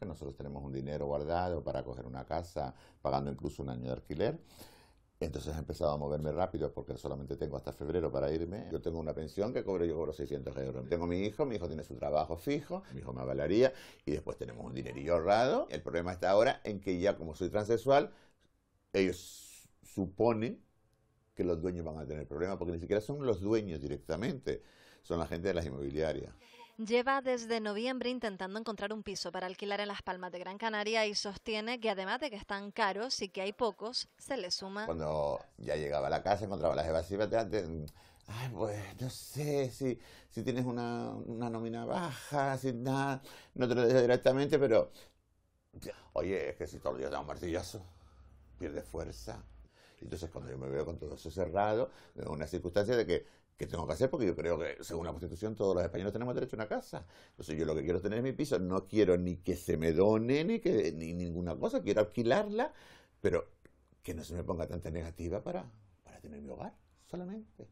que nosotros tenemos un dinero guardado para coger una casa, pagando incluso un año de alquiler. Entonces he empezado a moverme rápido porque solamente tengo hasta febrero para irme. Yo tengo una pensión que cobro, yo cobro 600 euros. Tengo mi hijo, mi hijo tiene su trabajo fijo, mi hijo me avalaría y después tenemos un dinerillo ahorrado. El problema está ahora en que ya como soy transexual, ellos suponen que los dueños van a tener problemas porque ni siquiera son los dueños directamente, son la gente de las inmobiliarias lleva desde noviembre intentando encontrar un piso para alquilar en Las Palmas de Gran Canaria y sostiene que además de que están caros y que hay pocos, se le suma... Cuando ya llegaba a la casa, encontraba las evasivas, ay, pues no sé si, si tienes una, una nómina baja, si nada, no te lo dejo directamente, pero... Oye, es que si todo el día da un martillazo, pierde fuerza. Entonces, cuando yo me veo con todo eso cerrado, una circunstancia de que, que tengo que hacer, porque yo creo que, según la Constitución, todos los españoles tenemos derecho a una casa. Entonces, yo lo que quiero es tener mi piso. No quiero ni que se me done, ni, que, ni ninguna cosa. Quiero alquilarla, pero que no se me ponga tanta negativa para tener mi hogar solamente.